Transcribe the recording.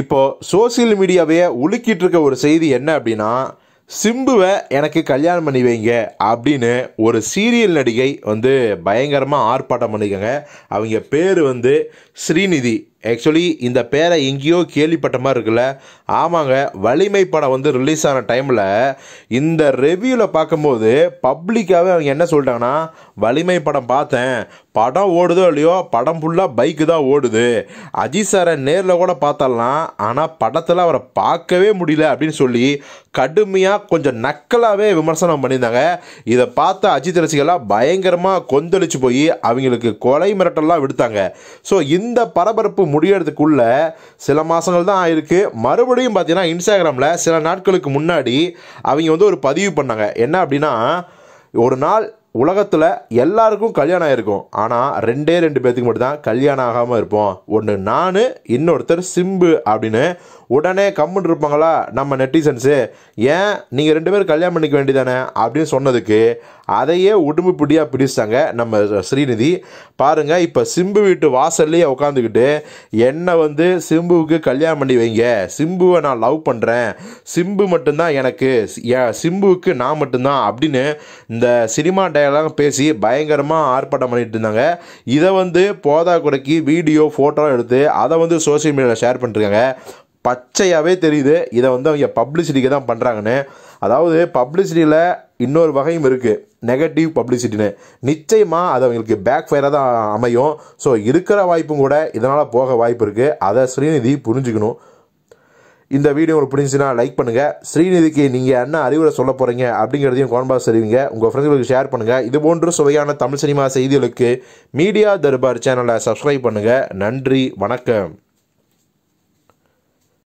இப்போது சோசியல் மீடியாவையே உலுக்கிட்டு இருக்க ஒரு செய்தி என்ன அப்படின்னா சிம்புவை எனக்கு கல்யாணம் பண்ணி வைங்க அப்படின்னு ஒரு சீரியல் நடிகை வந்து பயங்கரமாக ஆர்ப்பாட்டம் பண்ணிக்கோங்க அவங்க பேர் வந்து ஸ்ரீநிதி ஆக்சுவலி இந்த பேரை எங்கேயோ கேள்விப்பட்ட மாதிரி இருக்குல்ல ஆமாங்க வலிமை படம் வந்து ரிலீஸ் ஆன டைமில் இந்த ரிவ்யூவில் பார்க்கும்போது பப்ளிக்காகவே அவங்க என்ன சொல்லிட்டாங்கன்னா வலிமை படம் பார்த்தேன் படம் ஓடுதோ இல்லையோ படம் ஃபுல்லாக பைக்கு தான் ஓடுது அஜித் சாரை நேரில் கூட பார்த்தாலாம் ஆனால் படத்தில் அவரை பார்க்கவே முடியல அப்படின்னு சொல்லி கடுமையாக கொஞ்சம் நக்கலாகவே விமர்சனம் பண்ணியிருந்தாங்க இதை பார்த்த அஜித் ரசிகர்லாம் பயங்கரமாக கொந்தளிச்சு போய் அவங்களுக்கு கொலை மிரட்டெல்லாம் விடுத்தாங்க ஸோ இந்த பரபரப்பு முடியறதுக்குள்ள சில மாதங்கள் தான் ஆயிருக்கு மறுபடியும் பார்த்தீங்கன்னா இன்ஸ்டாகிராமில் சில நாட்களுக்கு முன்னாடி அவங்க வந்து ஒரு பதிவு பண்ணாங்க என்ன அப்படின்னா ஒரு நாள் உலகத்தில் எல்லாருக்கும் கல்யாணம் ஆகிருக்கும் ஆனால் ரெண்டே ரெண்டு பேர்த்துக்கு மட்டும்தான் கல்யாணம் ஆகாமல் இருப்போம் ஒன்று நான் இன்னொருத்தர் சிம்பு அப்படின்னு உடனே கம்முன்னு இருப்பாங்களா நம்ம நெட்டிசன்ஸு ஏன் நீங்கள் ரெண்டு பேரும் கல்யாணம் பண்ணிக்க வேண்டியதானே அப்படின்னு சொன்னதுக்கு அதையே உடும்பு பிடியாக பிடிச்சாங்க நம்ம ஸ்ரீநிதி பாருங்கள் இப்போ சிம்பு வீட்டு வாசல்லையே உட்காந்துக்கிட்டு என்னை வந்து சிம்புவுக்கு கல்யாணம் பண்ணி வைங்க சிம்புவை நான் லவ் பண்ணுறேன் சிம்பு மட்டும்தான் எனக்கு சிம்புவுக்கு நான் மட்டும்தான் அப்படின்னு இந்த சினிமா டயலாக பேசி பயங்கரமாக ஆர்ப்பாட்டம் பண்ணிட்டு இருந்தாங்க இதை வந்து போதா குறைக்கு வீடியோ ஃபோட்டோ எடுத்து அதை வந்து சோசியல் மீடியாவில் ஷேர் பண்ணிருக்காங்க பச்சையாகவே தெரியுது இதை வந்து அவங்க பப்ளிசிட்டிக்கு தான் பண்ணுறாங்கன்னு அதாவது பப்ளிசிட்டியில் இன்னொரு வகையும் இருக்குது நெகட்டிவ் பப்ளிசிட்டின்னு நிச்சயமாக அது அவங்களுக்கு பேக் ஃபயராக தான் அமையும் ஸோ இருக்கிற வாய்ப்பும் கூட இதனால் போக வாய்ப்பு இருக்குது அதை ஸ்ரீநிதி புரிஞ்சுக்கணும் இந்த வீடியோ உங்களுக்கு பிடிச்சிச்சுன்னா லைக் பண்ணுங்கள் ஸ்ரீநிதிக்கு நீங்கள் என்ன அறிவுரை சொல்ல போகிறீங்க அப்படிங்கிறதையும் கோன்பாஸ் தெரிவிங்க உங்கள் ஃப்ரெண்ட்ஸுக்கு ஷேர் பண்ணுங்கள் இது போன்ற சுவையான தமிழ் சினிமா செய்திகளுக்கு மீடியா தர்பார் சேனலை சப்ஸ்கிரைப் பண்ணுங்கள் நன்றி வணக்கம்